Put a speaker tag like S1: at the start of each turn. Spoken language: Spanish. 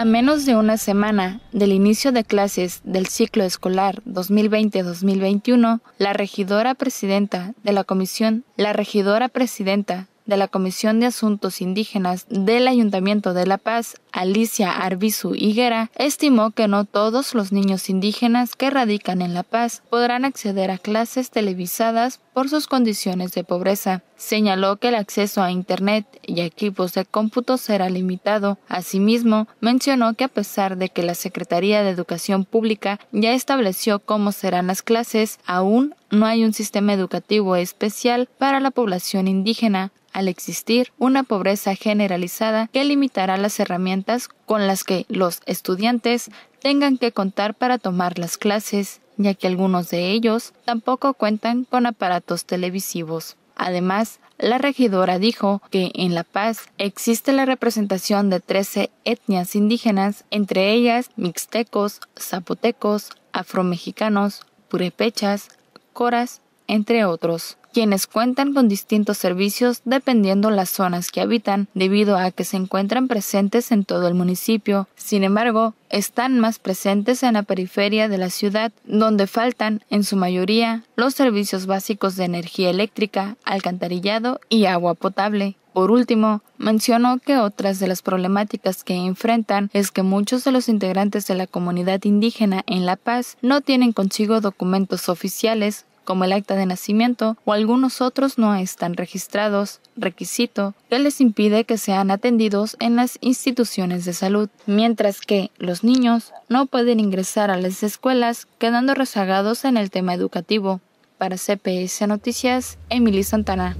S1: A menos de una semana del inicio de clases del ciclo escolar 2020-2021, la regidora presidenta de la comisión, la regidora presidenta de la Comisión de Asuntos Indígenas del Ayuntamiento de La Paz, Alicia Arbizu Higuera, estimó que no todos los niños indígenas que radican en La Paz podrán acceder a clases televisadas por sus condiciones de pobreza. Señaló que el acceso a Internet y equipos de cómputo será limitado. Asimismo, mencionó que a pesar de que la Secretaría de Educación Pública ya estableció cómo serán las clases, aún no hay un sistema educativo especial para la población indígena, al existir una pobreza generalizada que limitará las herramientas con las que los estudiantes tengan que contar para tomar las clases, ya que algunos de ellos tampoco cuentan con aparatos televisivos. Además, la regidora dijo que en La Paz existe la representación de 13 etnias indígenas, entre ellas mixtecos, zapotecos, afromexicanos, purepechas, coras, entre otros quienes cuentan con distintos servicios dependiendo las zonas que habitan, debido a que se encuentran presentes en todo el municipio. Sin embargo, están más presentes en la periferia de la ciudad, donde faltan, en su mayoría, los servicios básicos de energía eléctrica, alcantarillado y agua potable. Por último, mencionó que otras de las problemáticas que enfrentan es que muchos de los integrantes de la comunidad indígena en La Paz no tienen consigo documentos oficiales como el acta de nacimiento o algunos otros no están registrados, requisito que les impide que sean atendidos en las instituciones de salud, mientras que los niños no pueden ingresar a las escuelas quedando rezagados en el tema educativo. Para CPS Noticias, Emily Santana.